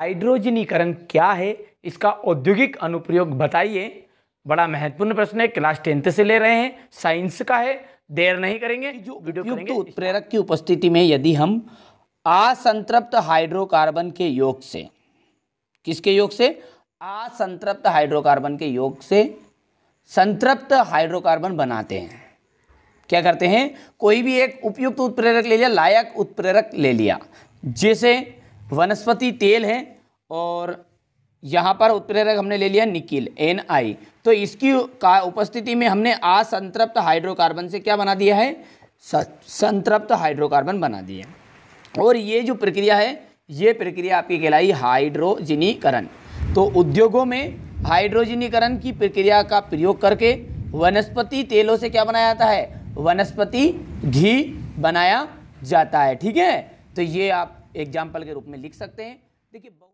हाइड्रोजनीकरण क्या है इसका औद्योगिक अनुप्रयोग बताइए बड़ा महत्वपूर्ण प्रश्न है क्लास टेंथ से ले रहे हैं साइंस का है देर नहीं करेंगे जो वीडियो उत्प्रेरक की उपस्थिति में यदि हम असंतृप्त हाइड्रोकार्बन के योग से किसके योग से असंतृप्त हाइड्रोकार्बन के योग से संतृप्त हाइड्रोकार्बन बनाते हैं क्या करते हैं कोई भी एक उपयुक्त उत्प्रेरक ले लिया लायक उत्प्रेरक ले लिया जैसे वनस्पति तेल है और यहाँ पर उत्प्रेरक हमने ले लिया निकिल एन आई तो इसकी का उपस्थिति में हमने असंतृप्त हाइड्रोकार्बन से क्या बना दिया है संतृप्त हाइड्रोकार्बन बना दिया और ये जो प्रक्रिया है ये प्रक्रिया आपकी कहलाई हाइड्रोजनीकरण तो उद्योगों में हाइड्रोजनीकरण की प्रक्रिया का प्रयोग करके वनस्पति तेलों से क्या बनाया जाता है वनस्पति घी बनाया जाता है ठीक है तो ये आप एग्जाम्पल के रूप में लिख सकते हैं देखिए